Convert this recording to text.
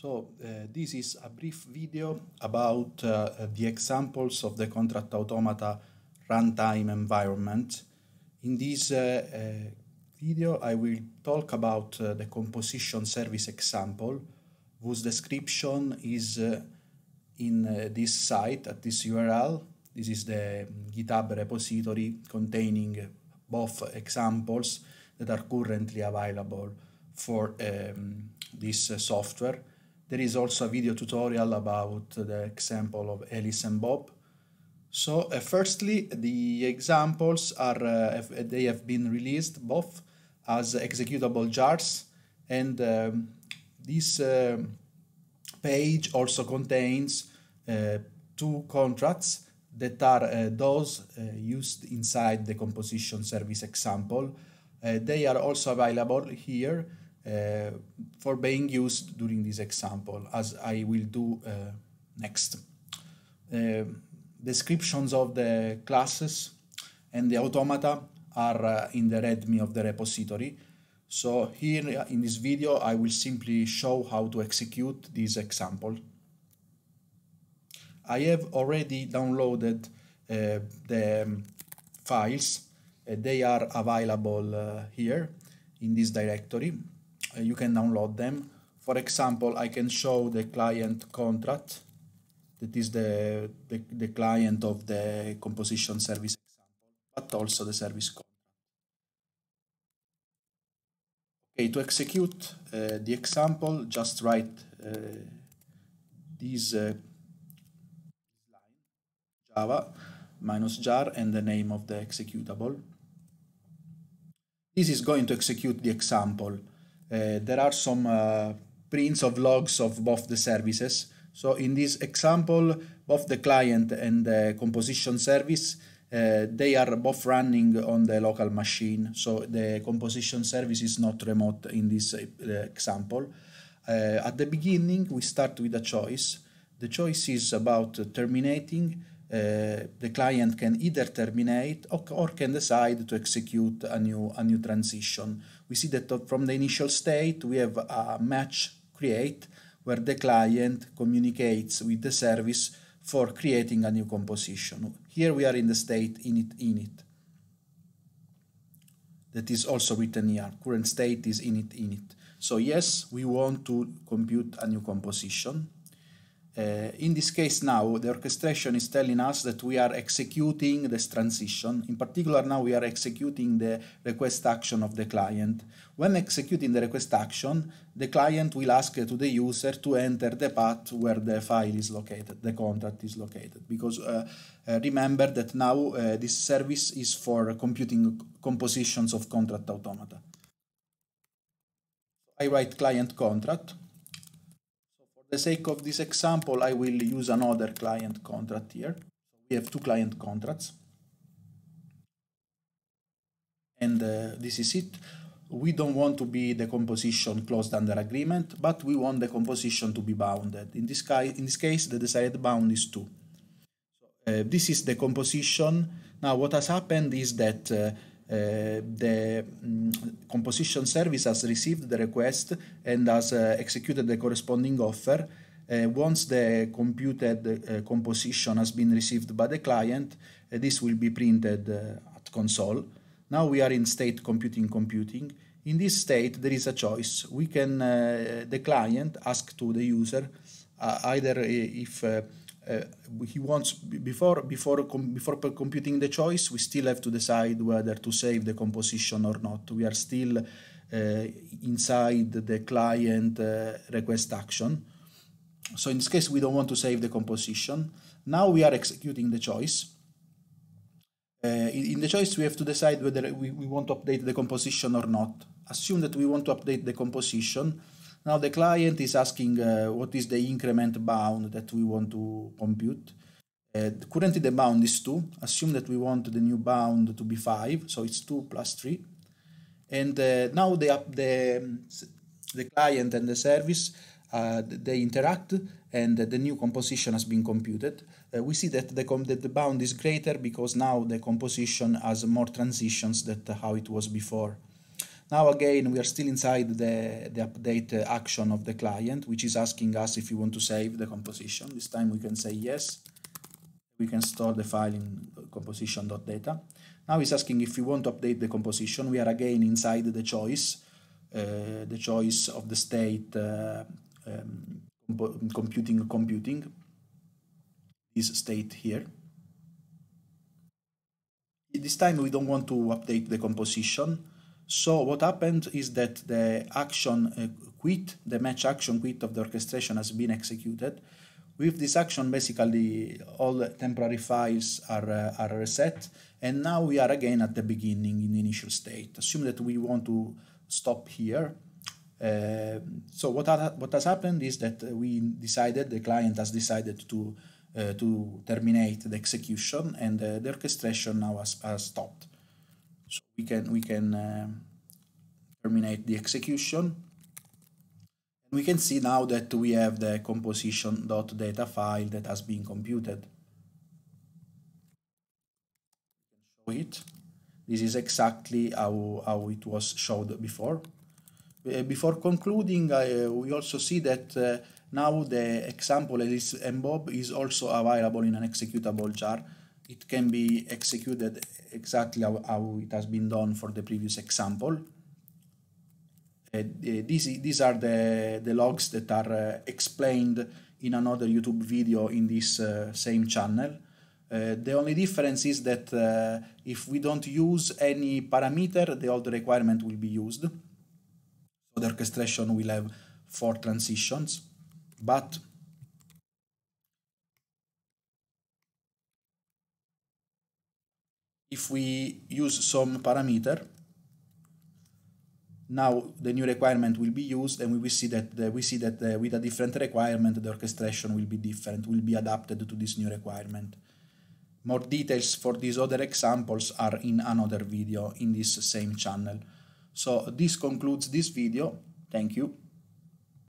So uh, this is a brief video about uh, the examples of the contract automata runtime environment. In this uh, uh video, I will talk about uh, the composition service example, whose description is uh, in this site at this URL. This is the GitHub repository containing both examples that are currently available for um, this software. There is also a video tutorial about the example of Alice and Bob. So uh, firstly, the examples are uh, they have been released both as executable jars and um, this uh, page also contains uh, two contracts that are uh, those uh, used inside the composition service example. they are also available here uh, for being used during this example, as I will do uh, next. Uh, descriptions of the classes and the automata are in the readme of the repository. So here in this video, I will simply show how to execute this example. I have already downloaded uh, the um, files. Uh, they are available uh, here in this directory you can download them. For example, I can show the client contract that is the, the, the client of the composition service example, but also the service contract. Okay, to execute uh, the example, just write uh, this uh, line, java minus jar and the name of the executable. This is going to execute the example. Uh, there are some uh, prints of logs of both the services. So in this example, both the client and the composition service, uh, they are both running on the local machine. So the composition service is not remote in this uh, example. Uh, at the beginning, we start with a choice. The choice is about terminating Eh, the client can either terminate or, or, can decide to execute a new, a new transition. We see that from the initial state, we have a match create where the client communicates with the service for creating a new composition. Here we are in the state init init. That is also written here. Current state is init init. So yes, we want to compute a new composition. Uh, in this case now, the orchestration is telling us that we are executing this transition. In particular, now we are executing the request action of the client. When executing the request action, the client will ask to the user to enter the path where the file is located, the contract is located. Because uh, uh, remember that now uh, this service is for computing compositions of contract automata. I write client contract the sake of this example, I will use another client contract here. We have two client contracts. And uh, this is it. We don't want to be the composition closed under agreement, but we want the composition to be bounded. In this, in this case, the desired bound is 2. Uh, this is the composition. Now, what has happened is that uh, Eh, the um, composition service has received the request and has eh, executed the corresponding offer. Eh, once the computed composition has been received by the client, this will be printed at console. Now we are in state computing computing. In this state, there is a choice. We can, uh, the client ask to the user uh, either if uh, uh, he wants before before before computing the choice, we still have to decide whether to save the composition or not. We are still uh, inside the client uh, request action. So in this case, we don't want to save the composition. Now we are executing the choice. Uh, in, the choice, we have to decide whether we, we, want to update the composition or not. Assume that we want to update the composition. Now the client is asking uh, what is the increment bound that we want to compute. Uh, currently the bound is 2. Assume that we want the new bound to be 5, so it's 2 plus 3. And uh, now the, the, um, the client and the service, uh, they interact and the new composition has been computed. Uh, we see that the, that the bound is greater because now the composition has more transitions than how it was before. Now again, we are still inside the, the update uh, action of the client, which is asking us if you want to save the composition. This time we can say yes. We can store the file in composition.data. Now it's asking if you want to update the composition. We are again inside the choice, uh, the choice of the state uh, um, computing computing this state here. This time we don't want to update the composition so what happened is that the action uh, quit, the match action quit of the orchestration has been executed. With this action, basically all temporary files are, uh, are reset, and now we are again at the beginning in the initial state. Assume that we want to stop here. Uh, so what, ha what has happened is that we decided, the client has decided to, uh, to terminate the execution, and uh, the orchestration now has, has stopped. So we can we can um, terminate the execution. And we can see now that we have the composition.data file that has been computed. Show it. This is exactly how, how it was showed before. Uh, before concluding, I, uh, we also see that uh, now the example Alice and Bob is also available in an executable jar it can be executed exactly how, how it has been done for the previous example. Uh, these, these are the, the logs that are uh, explained in another YouTube video in this uh, same channel. Uh, the only difference is that uh, if we don't use any parameter, the old requirement will be used. So the orchestration will have four transitions, but if we use some parameter, now the new requirement will be used and we will see that the, we see that the, with a different requirement the orchestration will be different will be adapted to this new requirement more details for these other examples are in another video in this same channel so this concludes this video thank you